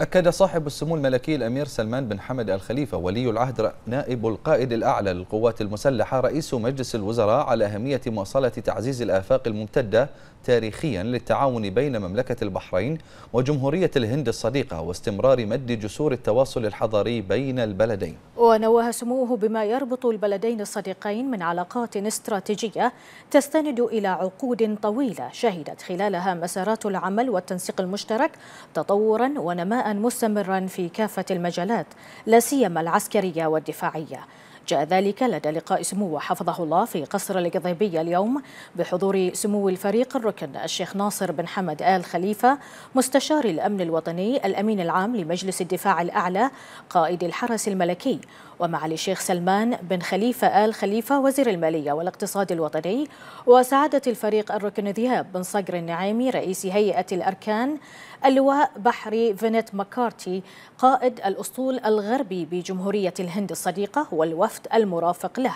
أكد صاحب السمو الملكي الأمير سلمان بن حمد الخليفة ولي العهد نائب القائد الأعلى للقوات المسلحة رئيس مجلس الوزراء على أهمية مواصلة تعزيز الآفاق الممتدة تاريخيا للتعاون بين مملكة البحرين وجمهورية الهند الصديقة واستمرار مد جسور التواصل الحضاري بين البلدين ونوه سموه بما يربط البلدين الصديقين من علاقات استراتيجية تستند إلى عقود طويلة شهدت خلالها مسارات العمل والتنسيق المشترك تطورا ونماء مستمرا في كافة المجالات لا سيما العسكرية والدفاعية جاء ذلك لدى لقاء سموه حفظه الله في قصر القضيبية اليوم بحضور سمو الفريق الركن الشيخ ناصر بن حمد آل خليفة مستشار الأمن الوطني الأمين العام لمجلس الدفاع الأعلى قائد الحرس الملكي ومعالي الشيخ سلمان بن خليفة آل خليفة وزير المالية والاقتصاد الوطني وسعادة الفريق الركن ذهاب بن صقر النعيمي رئيس هيئة الأركان اللواء بحري فينت مكارتي قائد الأسطول الغربي بجمهورية الهند الصديقة والوفد الوفد المرافق له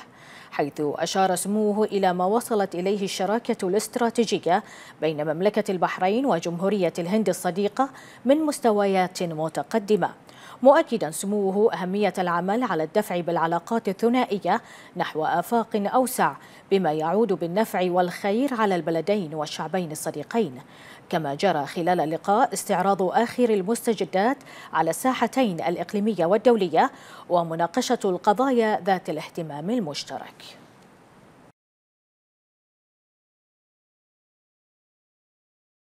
حيث أشار سموه إلى ما وصلت إليه الشراكة الاستراتيجية بين مملكة البحرين وجمهورية الهند الصديقة من مستويات متقدمة مؤكدا سموه أهمية العمل على الدفع بالعلاقات الثنائية نحو آفاق أوسع بما يعود بالنفع والخير على البلدين والشعبين الصديقين كما جرى خلال اللقاء استعراض آخر المستجدات على الساحتين الإقليمية والدولية ومناقشة القضايا ذات الاهتمام المشترك